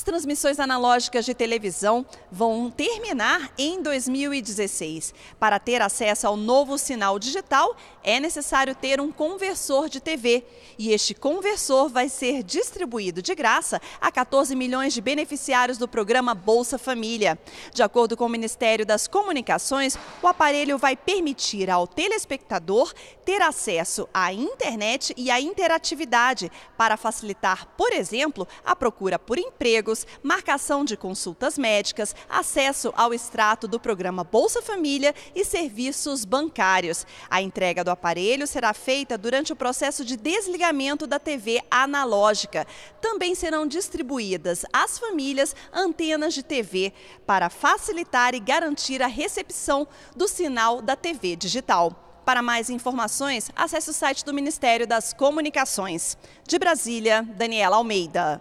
As transmissões analógicas de televisão vão terminar em 2016. Para ter acesso ao novo sinal digital, é necessário ter um conversor de TV. E este conversor vai ser distribuído de graça a 14 milhões de beneficiários do programa Bolsa Família. De acordo com o Ministério das Comunicações, o aparelho vai permitir ao telespectador ter acesso à internet e à interatividade para facilitar, por exemplo, a procura por emprego marcação de consultas médicas, acesso ao extrato do programa Bolsa Família e serviços bancários. A entrega do aparelho será feita durante o processo de desligamento da TV analógica. Também serão distribuídas às famílias antenas de TV para facilitar e garantir a recepção do sinal da TV digital. Para mais informações, acesse o site do Ministério das Comunicações. De Brasília, Daniela Almeida.